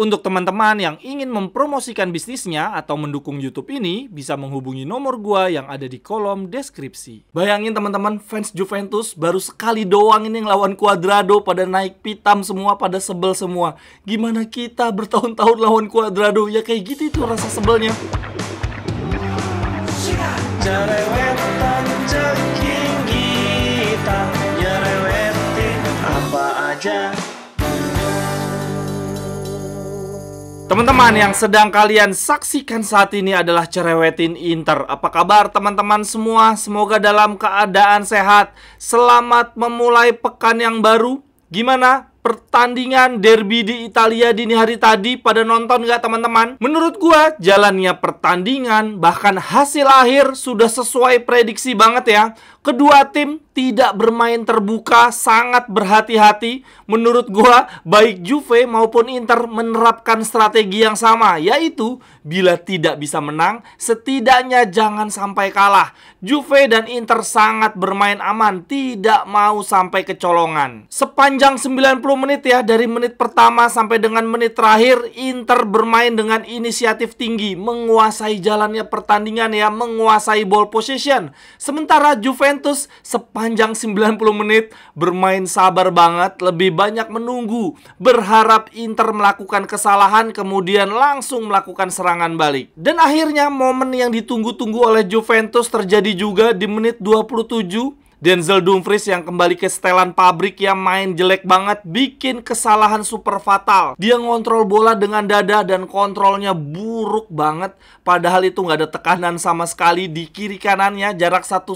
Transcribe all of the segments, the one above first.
Untuk teman-teman yang ingin mempromosikan bisnisnya atau mendukung YouTube ini, bisa menghubungi nomor gua yang ada di kolom deskripsi. Bayangin teman-teman, fans Juventus baru sekali doang ini ngelawan Cuadrado pada naik pitam semua, pada sebel semua. Gimana kita bertahun-tahun lawan Cuadrado? Ya kayak gitu itu rasa sebelnya. Cerewet Teman-teman yang sedang kalian saksikan saat ini adalah cerewetin Inter. Apa kabar teman-teman semua? Semoga dalam keadaan sehat. Selamat memulai pekan yang baru. Gimana pertandingan derby di Italia dini hari tadi pada nonton nggak teman-teman? Menurut gua jalannya pertandingan bahkan hasil akhir sudah sesuai prediksi banget ya. Kedua tim tidak bermain terbuka, sangat berhati-hati. Menurut gua, baik Juve maupun Inter menerapkan strategi yang sama, yaitu bila tidak bisa menang, setidaknya jangan sampai kalah. Juve dan Inter sangat bermain aman, tidak mau sampai kecolongan. Sepanjang 90 menit ya, dari menit pertama sampai dengan menit terakhir, Inter bermain dengan inisiatif tinggi, menguasai jalannya pertandingan ya, menguasai ball position. Sementara Juve Juventus sepanjang 90 menit bermain sabar banget, lebih banyak menunggu, berharap Inter melakukan kesalahan kemudian langsung melakukan serangan balik. Dan akhirnya momen yang ditunggu-tunggu oleh Juventus terjadi juga di menit 27 Denzel Dumfries yang kembali ke setelan pabrik yang main jelek banget bikin kesalahan super fatal. Dia ngontrol bola dengan dada dan kontrolnya buruk banget. Padahal itu nggak ada tekanan sama sekali di kiri kanannya. Jarak 1-3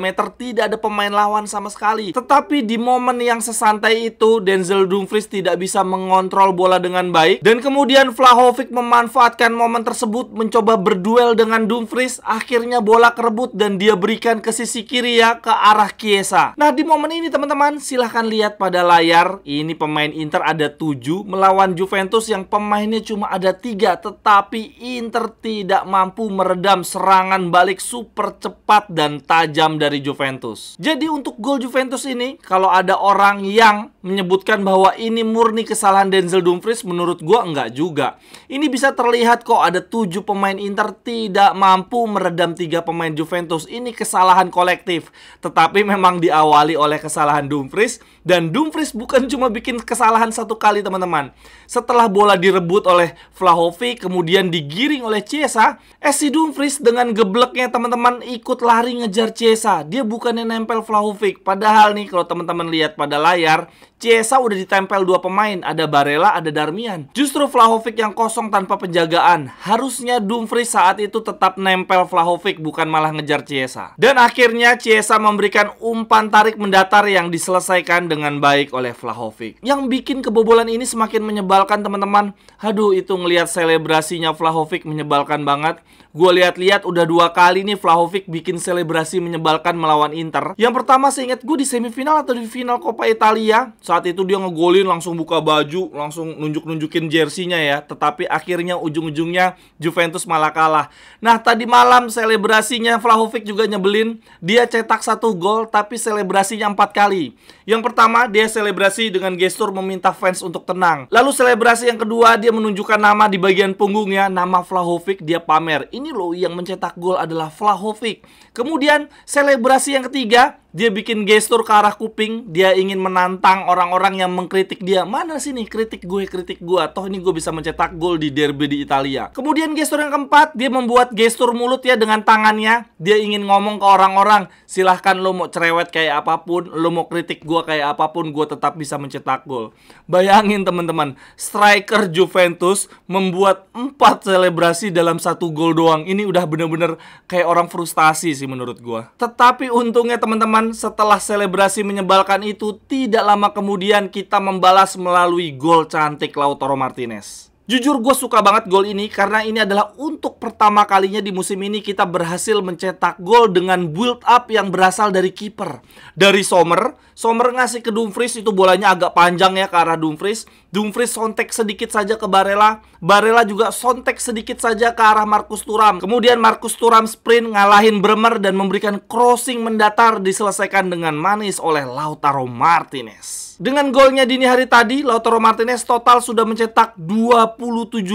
meter tidak ada pemain lawan sama sekali. Tetapi di momen yang sesantai itu Denzel Dumfries tidak bisa mengontrol bola dengan baik. Dan kemudian Vlahovic memanfaatkan momen tersebut mencoba berduel dengan Dumfries. Akhirnya bola kerebut dan dia berikan ke sisi kiri ya ke arah arah Kiesa. Nah, di momen ini teman-teman, silahkan lihat pada layar. Ini pemain Inter ada 7 melawan Juventus yang pemainnya cuma ada tiga. Tetapi Inter tidak mampu meredam serangan balik super cepat dan tajam dari Juventus. Jadi untuk gol Juventus ini, kalau ada orang yang menyebutkan bahwa ini murni kesalahan Denzel Dumfries, menurut gua enggak juga. Ini bisa terlihat kok ada 7 pemain Inter tidak mampu meredam tiga pemain Juventus. Ini kesalahan kolektif. Tetapi tapi memang diawali oleh kesalahan Dumfries dan Dumfries bukan cuma bikin kesalahan satu kali teman-teman. Setelah bola direbut oleh Vlahovic kemudian digiring oleh Chiesa, eh si Dumfries dengan gebleknya teman-teman ikut lari ngejar Chiesa. Dia bukannya nempel Vlahovic. Padahal nih kalau teman-teman lihat pada layar, Ciesa udah ditempel dua pemain, ada Barella, ada Darmian. Justru Vlahovic yang kosong tanpa penjagaan. Harusnya Dumfries saat itu tetap nempel Vlahovic, bukan malah ngejar Ciesa. Dan akhirnya Ciesa memberikan umpan tarik mendatar yang diselesaikan dengan baik oleh Vlahovic. Yang bikin kebobolan ini semakin menyebalkan teman-teman. Aduh, itu ngelihat selebrasinya Vlahovic menyebalkan banget. Gue lihat-lihat udah dua kali nih Vlahovic bikin selebrasi menyebalkan melawan Inter. Yang pertama seingat gue di semifinal atau di final Coppa Italia saat itu dia ngegolin langsung buka baju, langsung nunjuk-nunjukin jersinya ya. Tetapi akhirnya ujung-ujungnya Juventus malah kalah. Nah tadi malam selebrasinya Vlahovic juga nyebelin. Dia cetak satu gol tapi selebrasinya empat kali. Yang pertama dia selebrasi dengan gestur meminta fans untuk tenang. Lalu selebrasi yang kedua dia menunjukkan nama di bagian punggungnya. Nama Vlahovic dia pamer. Ini loh yang mencetak gol adalah Vlahovic. Kemudian selebrasi yang ketiga dia bikin gestur ke arah kuping, dia ingin menantang orang-orang yang mengkritik dia. Mana sih nih kritik gue, kritik gue. Toh ini gue bisa mencetak gol di derby di Italia. Kemudian gestur yang keempat, dia membuat gestur mulut ya dengan tangannya. Dia ingin ngomong ke orang-orang, silahkan lo mau cerewet kayak apapun, lo mau kritik gue kayak apapun, gue tetap bisa mencetak gol. Bayangin teman-teman, striker Juventus membuat empat selebrasi dalam satu gol doang. Ini udah bener-bener kayak orang frustasi sih menurut gue. Tetapi untungnya teman-teman teman setelah selebrasi menyebalkan itu, tidak lama kemudian kita membalas melalui gol cantik Lautaro Martinez. Jujur gue suka banget gol ini karena ini adalah untuk pertama kalinya di musim ini kita berhasil mencetak gol dengan build up yang berasal dari kiper. Dari Sommer, Sommer ngasih ke Dumfries itu bolanya agak panjang ya ke arah Dumfries. Dumfries sontek sedikit saja ke Barella, Barella juga sontek sedikit saja ke arah Markus Turam. Kemudian Markus Turam sprint ngalahin Bremer dan memberikan crossing mendatar diselesaikan dengan manis oleh Lautaro Martinez. Dengan golnya dini hari tadi, Lautaro Martinez total sudah mencetak 27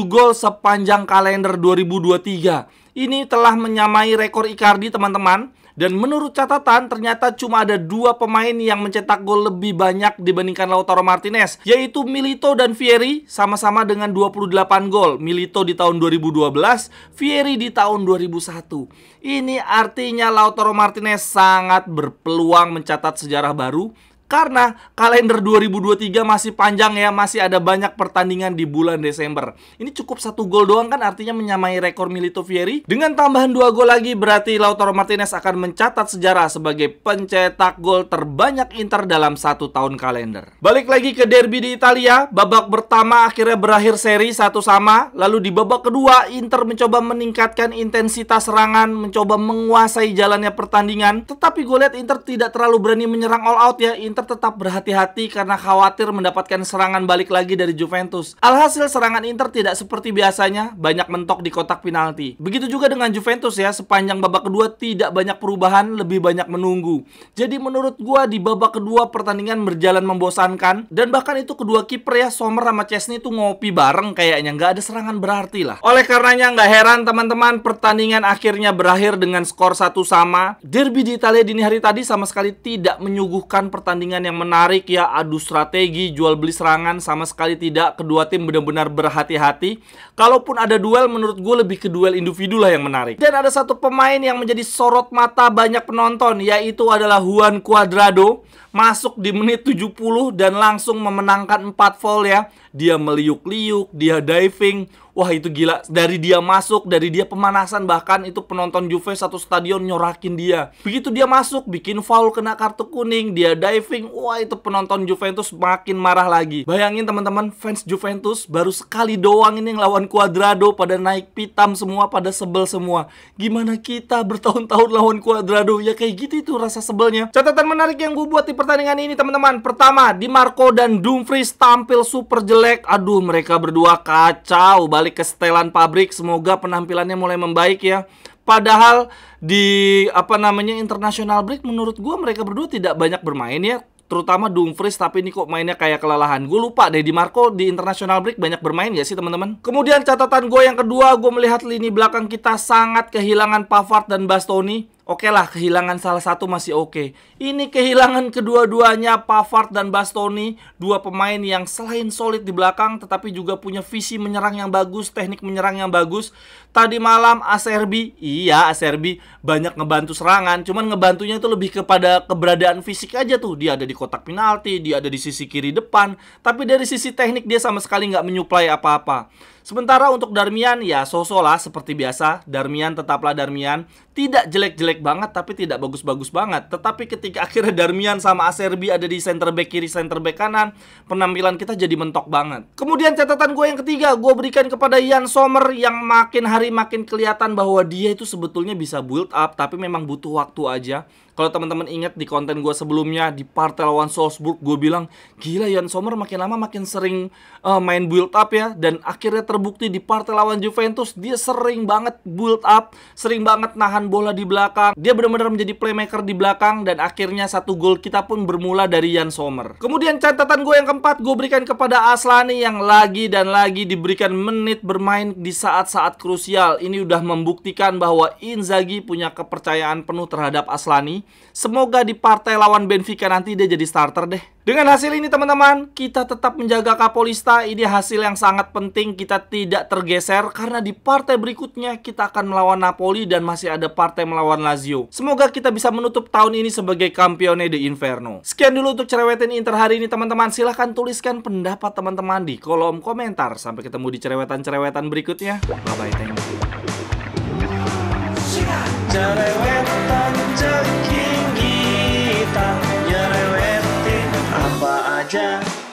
gol sepanjang kalender 2023. Ini telah menyamai rekor Icardi, teman-teman. Dan menurut catatan, ternyata cuma ada dua pemain yang mencetak gol lebih banyak dibandingkan Lautaro Martinez, yaitu Milito dan Fieri, sama-sama dengan 28 gol. Milito di tahun 2012, Fieri di tahun 2001. Ini artinya Lautaro Martinez sangat berpeluang mencatat sejarah baru karena kalender 2023 masih panjang ya, masih ada banyak pertandingan di bulan Desember. Ini cukup satu gol doang kan artinya menyamai rekor Milito Fieri. Dengan tambahan dua gol lagi berarti Lautaro Martinez akan mencatat sejarah sebagai pencetak gol terbanyak Inter dalam satu tahun kalender. Balik lagi ke derby di Italia, babak pertama akhirnya berakhir seri satu sama, lalu di babak kedua Inter mencoba meningkatkan intensitas serangan, mencoba menguasai jalannya pertandingan, tetapi gue lihat Inter tidak terlalu berani menyerang all out ya. Inter Inter tetap berhati-hati karena khawatir mendapatkan serangan balik lagi dari Juventus. Alhasil serangan Inter tidak seperti biasanya, banyak mentok di kotak penalti. Begitu juga dengan Juventus ya, sepanjang babak kedua tidak banyak perubahan, lebih banyak menunggu. Jadi menurut gua di babak kedua pertandingan berjalan membosankan dan bahkan itu kedua kiper ya Sommer sama Chesney itu ngopi bareng kayaknya, nggak ada serangan berarti lah. Oleh karenanya nggak heran teman-teman pertandingan akhirnya berakhir dengan skor satu sama. Derby di Italia dini hari tadi sama sekali tidak menyuguhkan pertandingan pertandingan yang menarik ya, adu strategi, jual beli serangan sama sekali tidak. Kedua tim benar-benar berhati-hati. Kalaupun ada duel menurut gue lebih ke duel individu lah yang menarik. Dan ada satu pemain yang menjadi sorot mata banyak penonton yaitu adalah Juan Cuadrado masuk di menit 70 dan langsung memenangkan 4 foul ya. Dia meliuk-liuk, dia diving. Wah itu gila. Dari dia masuk, dari dia pemanasan bahkan itu penonton Juve satu stadion nyorakin dia. Begitu dia masuk, bikin foul kena kartu kuning, dia diving. Wah itu penonton Juventus makin marah lagi. Bayangin teman-teman, fans Juventus baru sekali doang ini ngelawan Cuadrado pada naik pitam semua, pada sebel semua. Gimana kita bertahun-tahun lawan Cuadrado? Ya kayak gitu itu rasa sebelnya. Catatan menarik yang gue buat di pertandingan ini teman-teman Pertama, Di Marco dan Dumfries tampil super jelek Aduh, mereka berdua kacau Balik ke setelan pabrik Semoga penampilannya mulai membaik ya Padahal di apa namanya international break menurut gue mereka berdua tidak banyak bermain ya terutama Dumfries tapi ini kok mainnya kayak kelelahan. Gue lupa deh di Marco di international break banyak bermain gak sih teman-teman? Kemudian catatan gue yang kedua, gue melihat lini belakang kita sangat kehilangan Pavard dan Bastoni. Oke okay lah, kehilangan salah satu masih oke. Okay. Ini kehilangan kedua-duanya, Pavard dan Bastoni. Dua pemain yang selain solid di belakang, tetapi juga punya visi menyerang yang bagus, teknik menyerang yang bagus. Tadi malam, Aserbi, iya Aserbi banyak ngebantu serangan. Cuman ngebantunya itu lebih kepada keberadaan fisik aja tuh. Dia ada di kotak penalti, dia ada di sisi kiri depan. Tapi dari sisi teknik, dia sama sekali nggak menyuplai apa-apa. Sementara untuk Darmian, ya sosolah seperti biasa. Darmian tetaplah Darmian. Tidak jelek-jelek jelek banget tapi tidak bagus-bagus banget. Tetapi ketika akhirnya Darmian sama Acerbi ada di center back kiri, center back kanan, penampilan kita jadi mentok banget. Kemudian catatan gue yang ketiga, gue berikan kepada Ian Sommer yang makin hari makin kelihatan bahwa dia itu sebetulnya bisa build up tapi memang butuh waktu aja. Kalau teman-teman ingat di konten gue sebelumnya di partai lawan Salzburg gue bilang gila Ian Sommer makin lama makin sering uh, main build up ya dan akhirnya terbukti di partai lawan Juventus dia sering banget build up, sering banget nahan bola di belakang belakang. Dia benar-benar menjadi playmaker di belakang dan akhirnya satu gol kita pun bermula dari Jan Sommer. Kemudian catatan gue yang keempat gue berikan kepada Aslani yang lagi dan lagi diberikan menit bermain di saat-saat krusial. Ini udah membuktikan bahwa Inzaghi punya kepercayaan penuh terhadap Aslani. Semoga di partai lawan Benfica nanti dia jadi starter deh. Dengan hasil ini teman-teman, kita tetap menjaga Kapolista. Ini hasil yang sangat penting, kita tidak tergeser karena di partai berikutnya kita akan melawan Napoli dan masih ada partai melawan Lazio. Semoga kita bisa menutup tahun ini sebagai Campione di Inferno. Sekian dulu untuk cerewetin Inter hari ini teman-teman. Silahkan tuliskan pendapat teman-teman di kolom komentar. Sampai ketemu di cerewetan-cerewetan berikutnya. Bye-bye, thank you. Cerewetan Yeah.